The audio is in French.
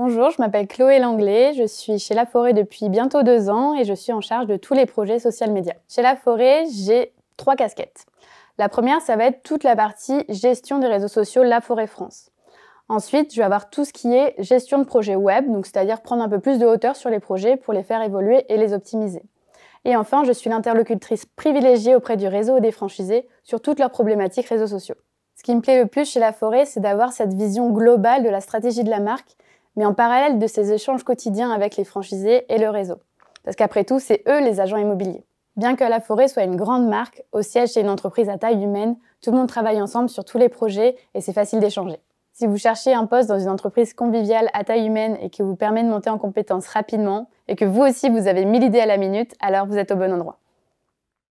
Bonjour, je m'appelle Chloé Langlais, je suis chez La Forêt depuis bientôt deux ans et je suis en charge de tous les projets social médias. Chez La Forêt, j'ai trois casquettes. La première, ça va être toute la partie gestion des réseaux sociaux La Forêt France. Ensuite, je vais avoir tout ce qui est gestion de projets web, donc c'est-à-dire prendre un peu plus de hauteur sur les projets pour les faire évoluer et les optimiser. Et enfin, je suis l'interlocutrice privilégiée auprès du réseau des franchisés sur toutes leurs problématiques réseaux sociaux. Ce qui me plaît le plus chez La Forêt, c'est d'avoir cette vision globale de la stratégie de la marque mais en parallèle de ces échanges quotidiens avec les franchisés et le réseau. Parce qu'après tout, c'est eux les agents immobiliers. Bien que La Forêt soit une grande marque, au siège d'une une entreprise à taille humaine, tout le monde travaille ensemble sur tous les projets et c'est facile d'échanger. Si vous cherchez un poste dans une entreprise conviviale à taille humaine et qui vous permet de monter en compétences rapidement, et que vous aussi vous avez 1000 idées à la minute, alors vous êtes au bon endroit.